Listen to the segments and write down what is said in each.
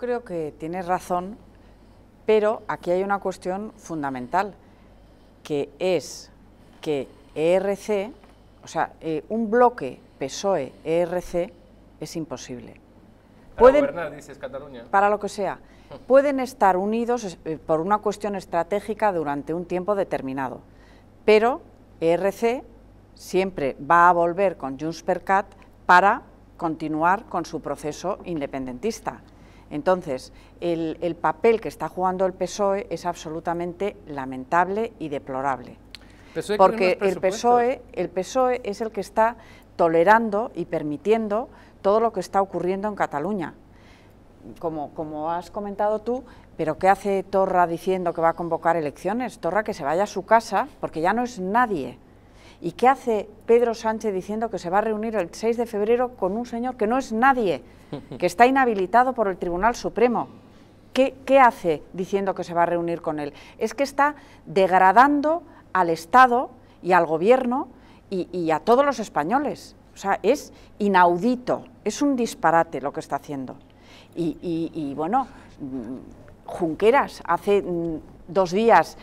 Creo que tienes razón, pero aquí hay una cuestión fundamental, que es que ERC, o sea, eh, un bloque PSOE-ERC es imposible. Para gobernar, dices, Cataluña. Para lo que sea. Pueden estar unidos eh, por una cuestión estratégica durante un tiempo determinado, pero ERC siempre va a volver con Junts per Cat para continuar con su proceso independentista. Entonces, el, papel que está jugando el PSOE es absolutamente lamentable y deplorable. E porque el PSOE, el PSOE es el que está tolerando y permitiendo todo lo que está ocurriendo en Cataluña. como has comentado tú, pero ¿qué hace Torra diciendo que va a convocar elecciones? Torra que se vaya a su casa, porque ya no es nadie. ¿Y qué hace Pedro Sánchez diciendo que se va a reunir el 6 de febrero con un señor que no es nadie, que está inhabilitado por el Tribunal Supremo? ¿Qué, hace diciendo que se va a reunir con él? Es que está degradando al Estado y al Gobierno y, a todos los españoles. O sea, es inaudito, es un disparate lo que está haciendo. y bueno, mm, Junqueras hace mm, dos días,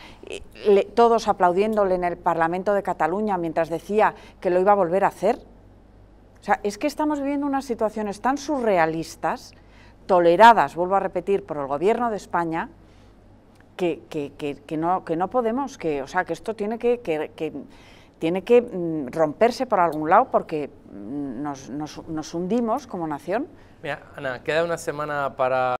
todos aplaudiéndole en el Parlamento de Cataluña mientras decía que lo iba a volver a hacer. O sea, es que estamos viviendo unas situaciones tan surrealistas, toleradas, vuelvo a repetir, por el Gobierno de España, que, que, que, que no, podemos, que, o sea, que esto tiene que, tiene que mm, romperse por algún lado porque mm, nos, nos, nos hundimos como nación. Mira, Ana, queda una semana para...